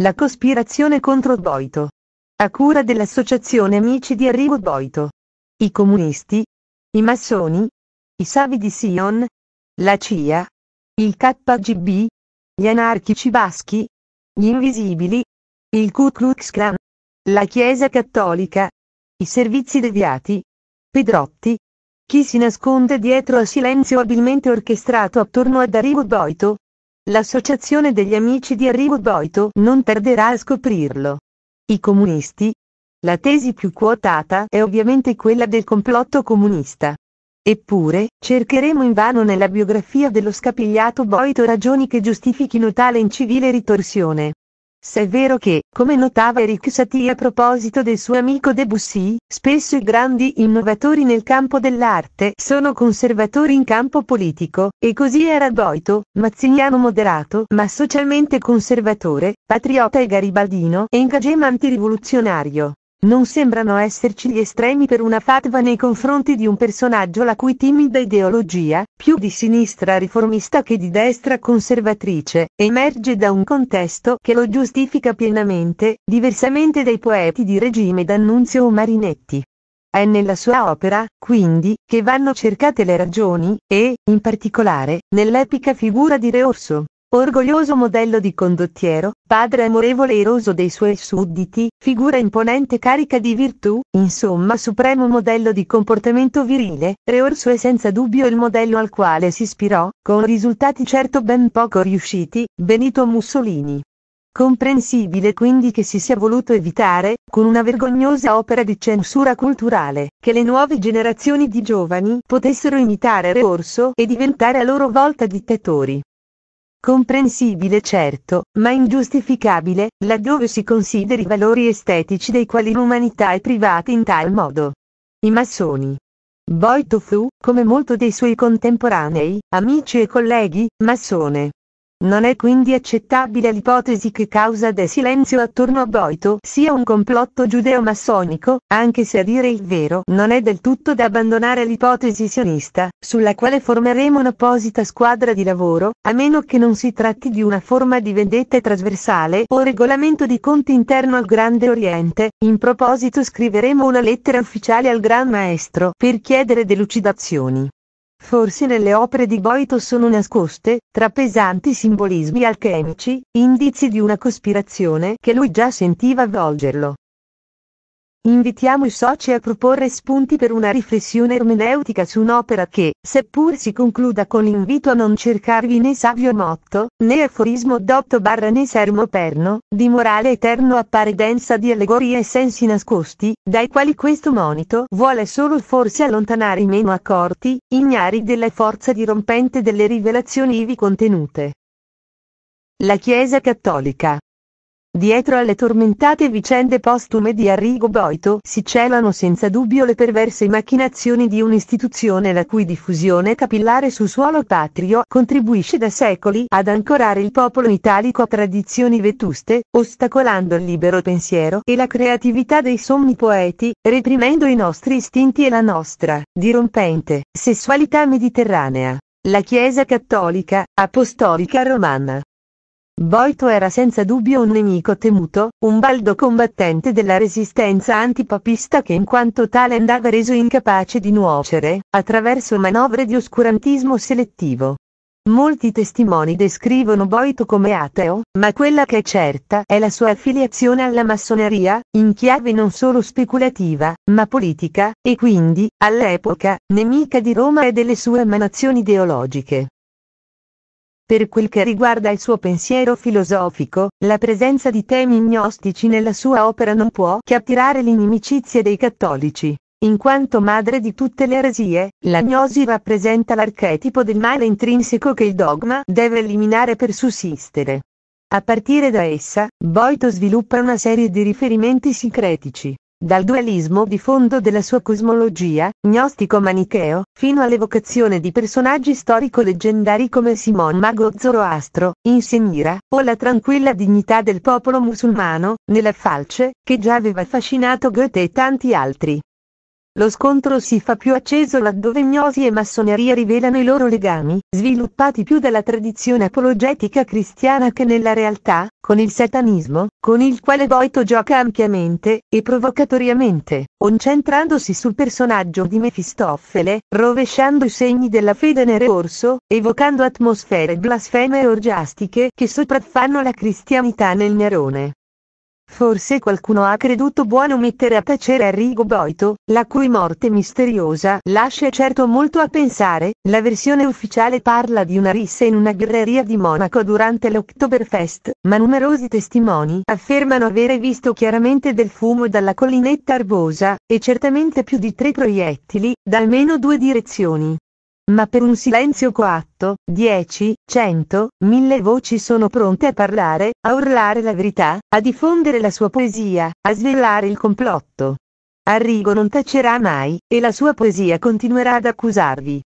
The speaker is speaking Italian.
La cospirazione contro Boito. A cura dell'Associazione Amici di Arrivo Boito. I comunisti, i massoni, i savi di Sion, la CIA, il KGB, gli anarchici baschi, gli invisibili, il Ku Klux Klan, la Chiesa Cattolica, i servizi deviati, Pedrotti, chi si nasconde dietro a silenzio abilmente orchestrato attorno ad Arrivo Boito, L'associazione degli amici di Arrivo Boito non tarderà a scoprirlo. I comunisti? La tesi più quotata è ovviamente quella del complotto comunista. Eppure, cercheremo invano nella biografia dello scapigliato Boito ragioni che giustifichino tale incivile ritorsione. Se è vero che, come notava Eric Satie a proposito del suo amico Debussy, spesso i grandi innovatori nel campo dell'arte sono conservatori in campo politico, e così era Boito, mazziniano moderato ma socialmente conservatore, patriota e garibaldino, e Engagem antirivoluzionario. Non sembrano esserci gli estremi per una fatwa nei confronti di un personaggio la cui timida ideologia, più di sinistra riformista che di destra conservatrice, emerge da un contesto che lo giustifica pienamente, diversamente dai poeti di regime D'Annunzio o Marinetti. È nella sua opera, quindi, che vanno cercate le ragioni, e, in particolare, nell'epica figura di Re Orso. Orgoglioso modello di condottiero, padre amorevole e eroso dei suoi sudditi, figura imponente carica di virtù, insomma supremo modello di comportamento virile, Reorso è senza dubbio il modello al quale si ispirò, con risultati certo ben poco riusciti, Benito Mussolini. Comprensibile quindi che si sia voluto evitare, con una vergognosa opera di censura culturale, che le nuove generazioni di giovani potessero imitare Reorso e diventare a loro volta dittatori. Comprensibile certo, ma ingiustificabile, laddove si consideri i valori estetici dei quali l'umanità è privata in tal modo. I massoni. Boito fu, come molto dei suoi contemporanei, amici e colleghi, massone. Non è quindi accettabile l'ipotesi che causa del silenzio attorno a Boito sia un complotto giudeo-massonico, anche se a dire il vero non è del tutto da abbandonare l'ipotesi sionista, sulla quale formeremo un'apposita squadra di lavoro, a meno che non si tratti di una forma di vendetta trasversale o regolamento di conti interno al Grande Oriente. In proposito scriveremo una lettera ufficiale al Gran Maestro per chiedere delucidazioni. Forse nelle opere di Boito sono nascoste, tra pesanti simbolismi alchemici, indizi di una cospirazione che lui già sentiva avvolgerlo. Invitiamo i soci a proporre spunti per una riflessione ermeneutica su un'opera che, seppur si concluda con l'invito a non cercarvi né savio motto, né aforismo dotto barra né sermo perno, di morale eterno appare densa di allegorie e sensi nascosti, dai quali questo monito vuole solo forse allontanare i meno accorti, ignari della forza dirompente delle rivelazioni ivi contenute. La Chiesa Cattolica Dietro alle tormentate vicende postume di Arrigo Boito si celano senza dubbio le perverse macchinazioni di un'istituzione la cui diffusione capillare sul suolo patrio contribuisce da secoli ad ancorare il popolo italico a tradizioni vetuste, ostacolando il libero pensiero e la creatività dei sommi poeti, reprimendo i nostri istinti e la nostra, dirompente, sessualità mediterranea. La Chiesa cattolica, apostolica romana Boito era senza dubbio un nemico temuto, un baldo combattente della resistenza antipapista che in quanto tale andava reso incapace di nuocere, attraverso manovre di oscurantismo selettivo. Molti testimoni descrivono Boito come ateo, ma quella che è certa è la sua affiliazione alla massoneria, in chiave non solo speculativa, ma politica, e quindi, all'epoca, nemica di Roma e delle sue emanazioni ideologiche. Per quel che riguarda il suo pensiero filosofico, la presenza di temi gnostici nella sua opera non può che attirare l'inimicizia dei cattolici. In quanto madre di tutte le eresie, la gnosi rappresenta l'archetipo del male intrinseco che il dogma deve eliminare per sussistere. A partire da essa, Boito sviluppa una serie di riferimenti sincretici dal dualismo di fondo della sua cosmologia, gnostico-manicheo, fino all'evocazione di personaggi storico-leggendari come Simon Mago Zoroastro, in Insegnira, o la tranquilla dignità del popolo musulmano, nella falce, che già aveva affascinato Goethe e tanti altri. Lo scontro si fa più acceso laddove gnosi e massoneria rivelano i loro legami, sviluppati più dalla tradizione apologetica cristiana che nella realtà, con il satanismo, con il quale Boito gioca ampiamente e provocatoriamente, concentrandosi sul personaggio di Mefistofele, rovesciando i segni della fede nere orso, evocando atmosfere blasfeme e orgiastiche che sopraffanno la cristianità nel Nerone. Forse qualcuno ha creduto buono mettere a tacere Arrigo Boito, la cui morte misteriosa lascia certo molto a pensare, la versione ufficiale parla di una rissa in una guerreria di Monaco durante l'Octoberfest, ma numerosi testimoni affermano avere visto chiaramente del fumo dalla collinetta arbosa, e certamente più di tre proiettili, da almeno due direzioni ma per un silenzio coatto, dieci, cento, mille voci sono pronte a parlare, a urlare la verità, a diffondere la sua poesia, a svelare il complotto. Arrigo non tacerà mai, e la sua poesia continuerà ad accusarvi.